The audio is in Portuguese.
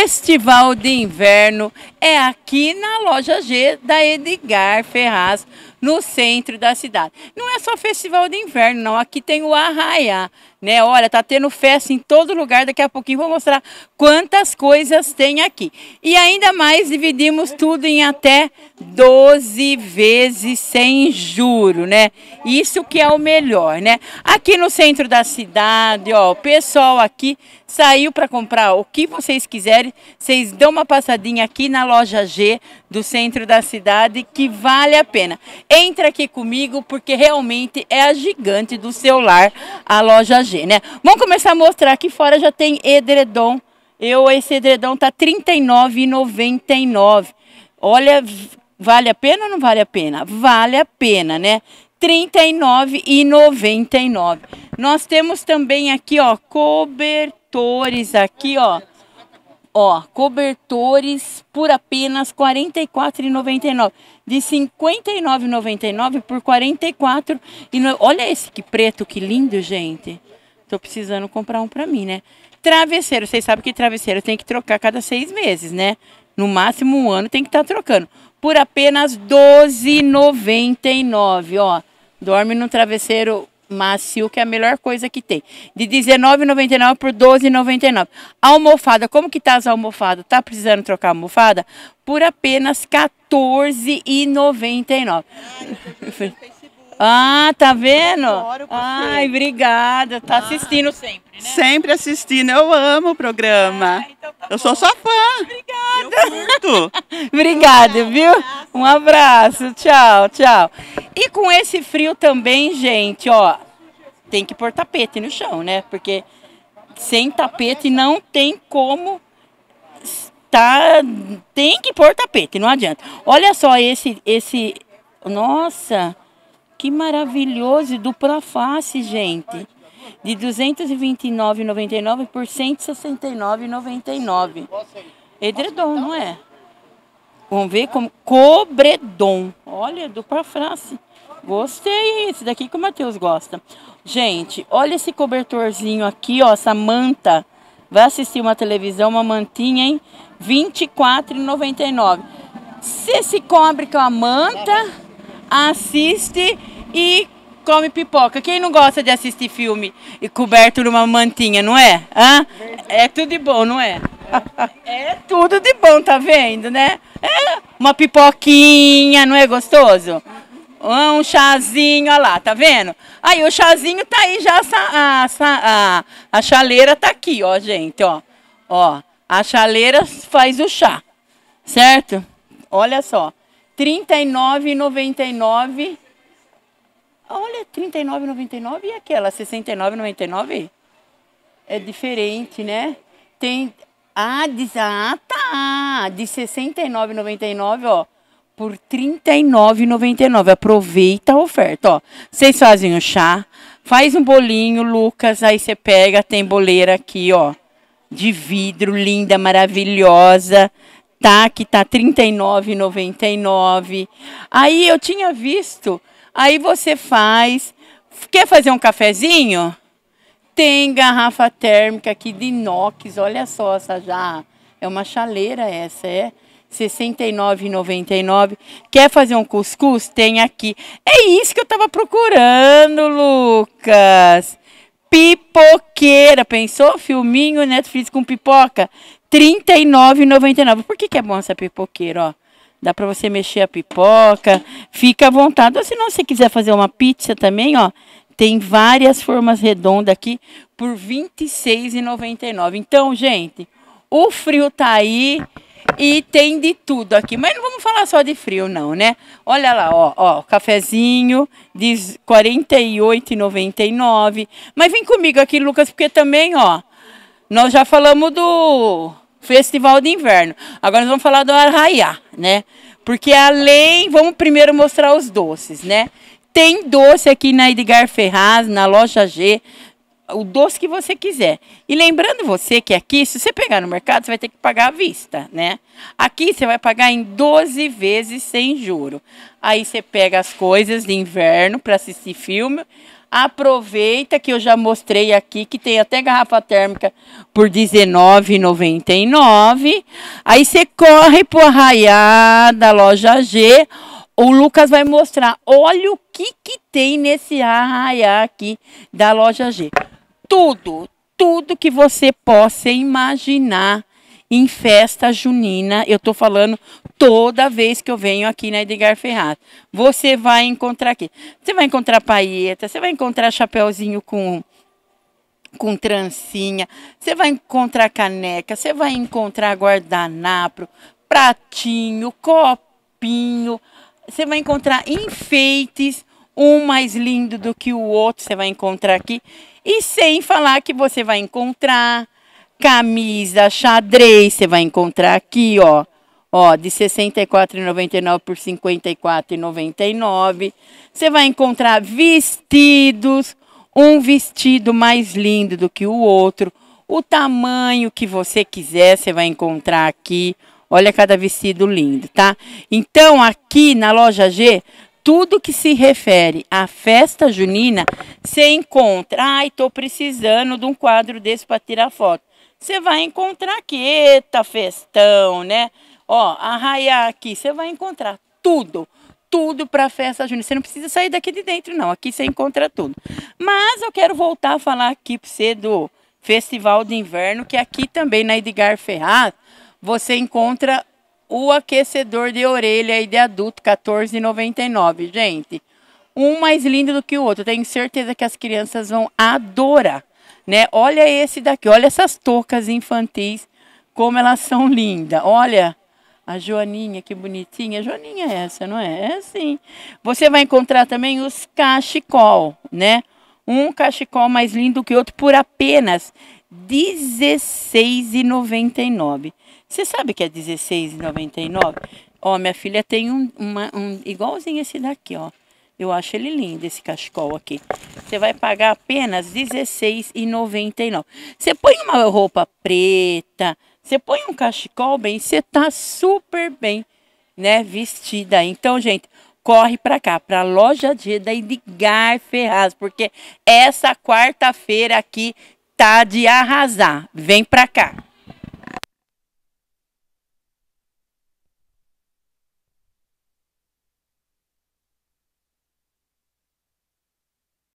Festival de Inverno é aqui na loja G da Edgar Ferraz, no centro da cidade. Não é só festival de inverno, não. Aqui tem o Arraiá, né? Olha, tá tendo festa em todo lugar. Daqui a pouquinho vou mostrar quantas coisas tem aqui. E ainda mais dividimos tudo em até 12 vezes sem juro, né? Isso que é o melhor, né? Aqui no centro da cidade, ó, o pessoal aqui saiu para comprar o que vocês quiserem. Vocês dão uma passadinha aqui na loja G do centro da cidade que vale a pena. Entre aqui comigo, porque realmente é a gigante do celular, a loja G, né? Vamos começar a mostrar aqui fora já tem edredom. Eu, esse edredom tá R$ 39,99. Olha, vale a pena ou não vale a pena? Vale a pena, né? R$ 39,99. Nós temos também aqui, ó, cobertores aqui, ó. Ó, cobertores por apenas R$ 44,99 de R$ 59,99 por R$ 44. E no... olha esse que preto, que lindo, gente. Tô precisando comprar um para mim, né? Travesseiro, vocês sabem que travesseiro tem que trocar cada seis meses, né? No máximo um ano tem que estar tá trocando. Por apenas R$ 12,99, ó. Dorme no travesseiro macio, que é a melhor coisa que tem. De 19,99 por 12,99. Almofada, como que tá as almofadas? Tá precisando trocar almofada? Por apenas e 99. Ah, tá vendo? Ai, obrigada. Tá ah. assistindo sempre, né? Sempre assistindo. Eu amo o programa. Ah, então tá eu sou sua fã. Obrigada. obrigada, viu? Um abraço. Tchau, tchau. E com esse frio também, gente, ó, tem que pôr tapete no chão, né? Porque sem tapete não tem como tá tem que pôr tapete, não adianta. Olha só esse esse nossa, que maravilhoso dupla face, gente. De 229,99 por 169,99. Edredom, não é? Vamos ver como cobredom. Olha, dupla face. Gostei esse daqui que o Matheus gosta. Gente, olha esse cobertorzinho aqui, ó, essa manta Vai assistir uma televisão, uma mantinha, hein? R$ 24,99. Você se cobre com a manta, assiste e come pipoca. Quem não gosta de assistir filme e coberto numa mantinha, não é? Hã? É tudo de bom, não é? É tudo de bom, tá vendo, né? É uma pipoquinha, não é gostoso? Um chazinho, olha lá, tá vendo? Aí o chazinho tá aí já, a, a, a chaleira tá aqui, ó, gente, ó. Ó, a chaleira faz o chá, certo? Olha só, R$ 39,99. Olha, R$ 39,99 e aquela, R$ 69,99? É diferente, né? Tem, ah, diz, ah, tá, de R$ 69,99, ó por R$ 39,99. Aproveita a oferta, ó. Vocês fazem o chá, faz um bolinho, Lucas, aí você pega, tem boleira aqui, ó, de vidro, linda, maravilhosa, tá? Que tá R$ 39,99. Aí eu tinha visto, aí você faz, quer fazer um cafezinho? Tem garrafa térmica aqui de inox, olha só essa já. É uma chaleira essa, é? 69,99. Quer fazer um cuscuz? Tem aqui. É isso que eu tava procurando, Lucas. Pipoqueira, pensou? Filminho Netflix com pipoca, 39,99. Por que que é bom essa pipoqueira, ó? Dá para você mexer a pipoca, fica à vontade. Ou se não, se quiser fazer uma pizza também, ó, tem várias formas redondas aqui por R$ 26,99. Então, gente, o frio tá aí. E tem de tudo aqui. Mas não vamos falar só de frio, não, né? Olha lá, ó, ó, cafezinho de R$ 48,99. Mas vem comigo aqui, Lucas, porque também, ó, nós já falamos do Festival de Inverno. Agora nós vamos falar do Arraiá, né? Porque além, vamos primeiro mostrar os doces, né? Tem doce aqui na Edgar Ferraz, na loja G o doce que você quiser. E lembrando você que aqui, se você pegar no mercado, você vai ter que pagar à vista, né? Aqui você vai pagar em 12 vezes sem juro. Aí você pega as coisas de inverno para assistir filme. Aproveita que eu já mostrei aqui que tem até garrafa térmica por R$19,99. Aí você corre pro Arraiá da loja G o Lucas vai mostrar. Olha o que, que tem nesse arraiá aqui da loja G tudo, tudo que você possa imaginar em festa junina. Eu estou falando toda vez que eu venho aqui na Edgar Ferraz. Você vai encontrar aqui. Você vai encontrar paeta, você vai encontrar chapéuzinho com com trancinha, você vai encontrar caneca, você vai encontrar guardanapo, pratinho, copinho, você vai encontrar enfeites um mais lindo do que o outro, você vai encontrar aqui. E sem falar que você vai encontrar camisa xadrez, você vai encontrar aqui, ó. Ó, de R$ 64,99 por R$ 54,99. Você vai encontrar vestidos, um vestido mais lindo do que o outro. O tamanho que você quiser, você vai encontrar aqui. Olha cada vestido lindo, tá? Então, aqui na loja G, tudo que se refere à festa junina, você encontra. Ai, ah, estou precisando de um quadro desse para tirar foto. Você vai encontrar aqui, eita festão, né? Ó, arraiar aqui, você vai encontrar tudo tudo para a festa junina. Você não precisa sair daqui de dentro, não. Aqui você encontra tudo. Mas eu quero voltar a falar aqui para você do Festival de Inverno, que aqui também na Edgar Ferraz você encontra o aquecedor de orelha aí de adulto, 14,99, gente. Um mais lindo do que o outro. Tenho certeza que as crianças vão adorar, né? Olha esse daqui, olha essas toucas infantis, como elas são lindas. Olha a Joaninha, que bonitinha. Joaninha é essa, não é? É assim. Você vai encontrar também os cachecol, né? Um cachecol mais lindo que o outro por apenas R$16,99. Você sabe que é R$16,99? Ó, minha filha tem um, uma, um igualzinho esse daqui, ó. Eu acho ele lindo, esse cachecol aqui. Você vai pagar apenas R$16,99. Você põe uma roupa preta, você põe um cachecol bem, você tá super bem, né, vestida. Então, gente, corre para cá, para a loja de da Edgar Ferraz, porque essa quarta-feira aqui tá de arrasar. Vem para cá.